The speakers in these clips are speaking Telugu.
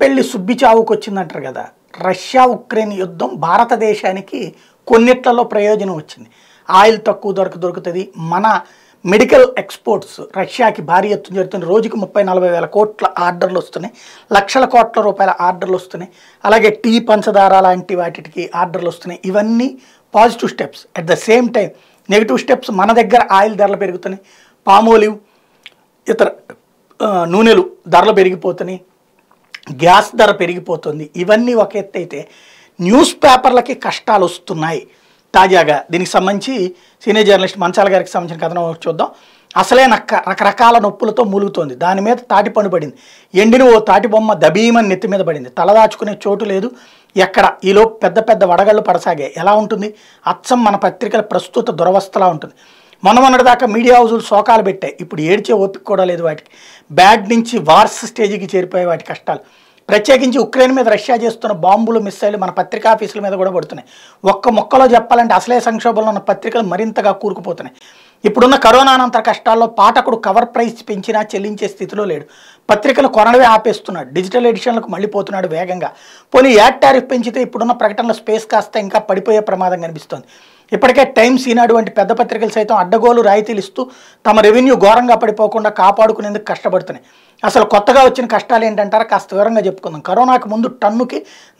పెళ్లి సుబ్బిచావుకు వచ్చిందంటారు కదా రష్యా ఉక్రెయిన్ యుద్ధం భారతదేశానికి కొన్నిట్లలో ప్రయోజనం వచ్చింది ఆయిల్ తక్కువ దొరక దొరుకుతుంది మన మెడికల్ ఎక్స్పోర్ట్స్ రష్యాకి భారీ ఎత్తున జరుగుతుంది రోజుకి ముప్పై నలభై వేల కోట్ల ఆర్డర్లు వస్తున్నాయి లక్షల కోట్ల రూపాయల ఆర్డర్లు వస్తున్నాయి అలాగే టీ పంచదార లాంటి వాటికి ఆర్డర్లు వస్తున్నాయి ఇవన్నీ positive steps at the same time negative steps మన దగ్గర ఆయిల్ ధరలు పెరుగుతున్నాయి పామోలివ్ ఇతర నూనెలు ధరలు పెరిగిపోతున్నాయి గ్యాస్ ధర పెరిగిపోతుంది ఇవన్నీ ఒక ఎత్తు అయితే న్యూస్ పేపర్లకి కష్టాలు వస్తున్నాయి తాజాగా దీనికి సంబంధించి సీనియర్ జర్నలిస్ట్ మంచాల గారికి సంబంధించిన కథనం చూద్దాం అసలే నక్క రకరకాల నొప్పులతో మూలుగుతోంది దాని మీద తాటి పన్ను పడింది ఎండిన ఓ తాటి బొమ్మ దబీమని నెత్తి మీద పడింది తలదాచుకునే చోటు లేదు ఎక్కడ ఈలో పెద్ద పెద్ద వడగళ్ళు పడసాగాయి ఎలా ఉంటుంది అచ్చం మన పత్రికల ప్రస్తుత దురవస్థలా ఉంటుంది మొన్న మొన్నటిదాకా మీడియా హౌజులు శోకాలు పెట్టాయి ఇప్పుడు ఏడ్చే ఓపిక కూడా లేదు వాటికి బ్యాడ్ నుంచి వార్స్ స్టేజ్కి చేరిపోయే వాటి కష్టాలు ప్రత్యేకించి ఉక్రెయిన్ మీద రష్యా చేస్తున్న బాంబులు మిస్సైలు మన పత్రికా ఆఫీసుల మీద కూడా పడుతున్నాయి ఒక్క మొక్కలో చెప్పాలంటే అసలే సంక్షోభంలో ఉన్న పత్రికలు మరింతగా కూరుకుపోతున్నాయి ఇప్పుడున్న కరోనా అనంతర కష్టాల్లో పాఠకుడు కవర్ ప్రైస్ పెంచినా చెల్లించే స్థితిలో లేడు పత్రికలు కొనడమే ఆపేస్తున్నాడు డిజిటల్ ఎడిషన్లకు మళ్ళీ పోతున్నాడు వేగంగా పోనీ యాడ్ టారిఫ్ పెంచితే ఇప్పుడున్న ప్రకటనలో స్పేస్ కాస్త ఇంకా పడిపోయే ప్రమాదం కనిపిస్తోంది ఇప్పటికే టైమ్స్ ఈనాడు వంటి పెద్ద పత్రికలు సైతం అడ్డగోలు రాయితీలు ఇస్తూ తమ రెవెన్యూ ఘోరంగా పడిపోకుండా కాపాడుకునేందుకు కష్టపడుతున్నాయి అసలు కొత్తగా వచ్చిన కష్టాలు ఏంటంటారా కాస్త వివరంగా చెప్పుకుందాం కరోనాకు ముందు టన్నుకి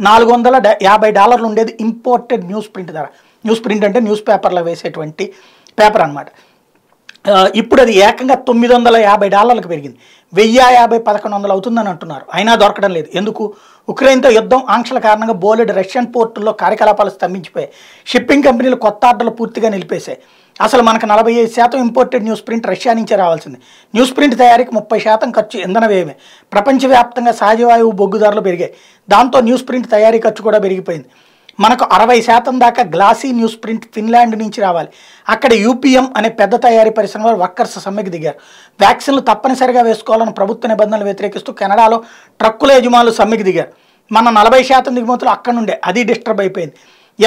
నాలుగు వందల యాభై డాలర్లు ఉండేది ఇంపోర్టెడ్ న్యూస్ ప్రింట్ ద్వారా న్యూస్ ప్రింట్ అంటే న్యూస్ పేపర్లో వేసేటువంటి పేపర్ అనమాట ఇప్పుడు అది ఏకంగా తొమ్మిది వందల యాభై డాలర్లకు పెరిగింది వెయ్యి యాభై పదకొండు వందలు అవుతుందని అంటున్నారు అయినా దొరకడం లేదు ఎందుకు ఉక్రెయిన్తో యుద్ధం ఆంక్షల కారణంగా బోలెడ్ రష్యన్ పోర్టుల్లో కార్యకలాపాలు స్తంభించిపోయాయి షిప్పింగ్ కంపెనీలు కొత్త ఆర్డర్లు పూర్తిగా నిలిపేశాయి అసలు మనకు నలభై ఐదు శాతం ఇంపోర్టెడ్ న్యూస్ ప్రింట్ రష్యా నుంచే రావాల్సింది న్యూస్ ప్రింట్ తయారీకి ముప్పై శాతం ఖర్చు ఇంధన వ్యయమే ప్రపంచవ్యాప్తంగా సహజవాయువు బొగ్గు ధరలు పెరిగాయి దాంతో న్యూస్ ప్రింట్ తయారీ ఖర్చు కూడా పెరిగిపోయింది మనకు అరవై శాతం దాకా గ్లాసీ న్యూస్ ప్రింట్ ఫిన్లాండ్ నుంచి రావాలి అక్కడ యూపీఎం అనే పెద్ద తయారీ పరిశ్రమ వర్కర్స్ సమ్మెకి దిగారు వ్యాక్సిన్లు తప్పనిసరిగా వేసుకోవాలని ప్రభుత్వ నిబంధనలు వ్యతిరేకిస్తూ కెనడాలో ట్రక్కుల యజమానులు సమ్మెకి దిగారు మన నలభై శాతం దిగుమతులు అక్కడ నుండే అది డిస్టర్బ్ అయిపోయింది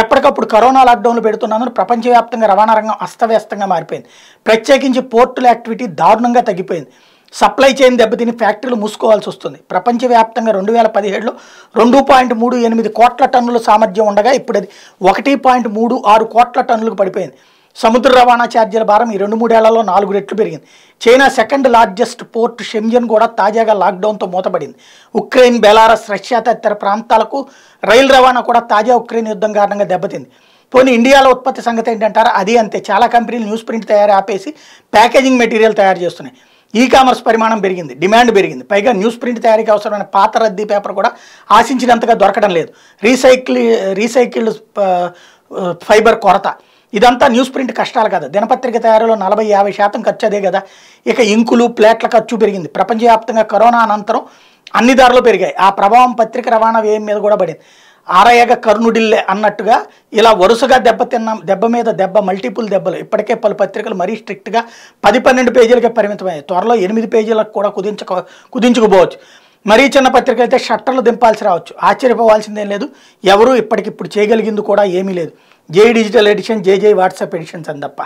ఎప్పటికప్పుడు కరోనా లాక్డౌన్లు పెడుతున్నందున ప్రపంచవ్యాప్తంగా రవాణా రంగం అస్తవ్యస్తంగా మారిపోయింది ప్రత్యేకించి పోర్టుల యాక్టివిటీ దారుణంగా తగ్గిపోయింది సప్లై చైన్ దెబ్బతిని ఫ్యాక్టరీలు మూసుకోవాల్సి వస్తుంది ప్రపంచవ్యాప్తంగా రెండు వేల పదిహేడులో రెండు పాయింట్ మూడు ఎనిమిది కోట్ల టన్నుల సామర్థ్యం ఉండగా ఇప్పుడు అది ఒకటి పాయింట్ మూడు ఆరు కోట్ల టన్నులకు పడిపోయింది సముద్ర రవాణా ఛార్జీల భారం ఈ రెండు మూడేళ్లలో నాలుగు రెట్లు పెరిగింది China second largest port Shenzhen కూడా తాజాగా లాక్డౌన్తో మూతపడింది ఉక్రెయిన్ బెలారస్ రష్యా తదితర ప్రాంతాలకు రైలు రవాణా కూడా తాజా ఉక్రెయిన్ యుద్ధం కారణంగా దెబ్బతింది పోనీ ఇండియాలో ఉత్పత్తి సంగతి ఏంటంటారా అది అంతే చాలా కంపెనీలు న్యూస్ ప్రింట్ తయారు ఆపేసి ప్యాకేజింగ్ మెటీరియల్ తయారు చేస్తున్నాయి ఈ కామర్స్ పరిమాణం పెరిగింది డిమాండ్ పెరిగింది పైగా న్యూస్ ప్రింట్ తయారీకి అవసరమైన పాత రద్దీ పేపర్ కూడా ఆశించినంతగా దొరకడం లేదు రీసైకిల్ రీసైకిల్డ్ ఫైబర్ కొరత ఇదంతా న్యూస్ ప్రింట్ కష్టాలు కదా దినపత్రిక తయారీలో నలభై యాభై శాతం ఖర్చు అదే కదా ఇక ఇంకులు ప్లేట్ల ఖర్చు పెరిగింది ప్రపంచవ్యాప్తంగా కరోనా అనంతరం అన్ని ధరలు పెరిగాయి ఆ ప్రభావం పత్రిక రవాణా వ్యయం మీద కూడా పడింది ఆరయగ కర్ణుడిల్లే అన్నట్టుగా ఇలా వరుసగా దెబ్బతిన్న దెబ్బ మీద దెబ్బ మల్టిపుల్ దెబ్బలు ఇప్పటికే పలు పత్రికలు మరీ స్ట్రిక్ట్గా పది పన్నెండు పేజీలకే పరిమితమయ్యాయి త్వరలో ఎనిమిది పేజీలకు కూడా కుదించక కుదించుకుపోవచ్చు మరీ చిన్న పత్రిక అయితే షట్టర్లు దింపాల్సి రావచ్చు ఆశ్చర్యపోవాల్సిందేం లేదు ఎవరూ ఇప్పటికిప్పుడు చేయగలిగింది కూడా ఏమీ లేదు జే డిజిటల్ ఎడిషన్ జేజే వాట్సాప్ ఎడిషన్స్ అని తప్ప